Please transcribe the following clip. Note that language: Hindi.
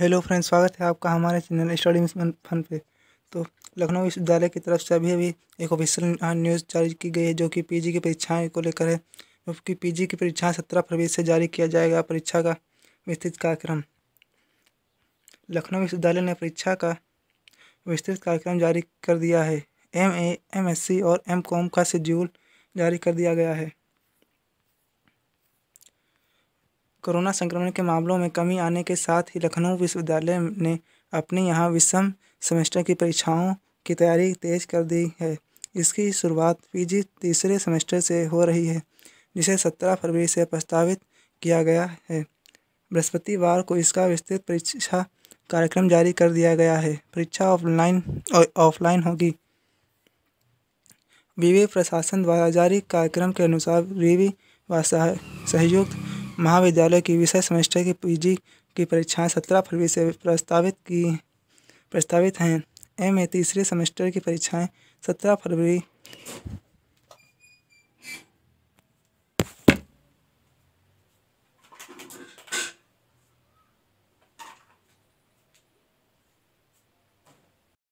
हेलो फ्रेंड्स स्वागत है आपका हमारे चैनल स्टडी मिशन फन पे तो लखनऊ विश्वविद्यालय की तरफ से अभी अभी एक ऑफिशियल न्यूज़ जारी की गई है जो कि पीजी की परीक्षाएं को लेकर है जबकि पीजी की परीक्षाएं सत्रह फरवरी से जारी किया जाएगा परीक्षा का विस्तृत कार्यक्रम लखनऊ विश्वविद्यालय ने परीक्षा का विस्तृत कार्यक्रम जारी कर दिया है M A M S C और एम कॉम का शेड्यूल जारी कर दिया गया है कोरोना संक्रमण के मामलों में कमी आने के साथ ही लखनऊ विश्वविद्यालय ने अपने यहाँ विषम सेमेस्टर की परीक्षाओं की तैयारी तेज कर दी है इसकी शुरुआत पीजी तीसरे सेमेस्टर से हो रही है जिसे सत्रह फरवरी से प्रस्तावित किया गया है बृहस्पतिवार को इसका विस्तृत परीक्षा कार्यक्रम जारी कर दिया गया है परीक्षा ऑफलाइन और ऑफलाइन होगी विवि प्रशासन द्वारा जारी कार्यक्रम के अनुसार विवि व सहयुक्त महाविद्यालय की विषय सेमेस्टर की पीजी की परीक्षाएं सत्रह फरवरी से प्रस्तावित की प्रस्तावित हैं एम ए तीसरे सेमेस्टर की परीक्षाएं सत्रह फरवरी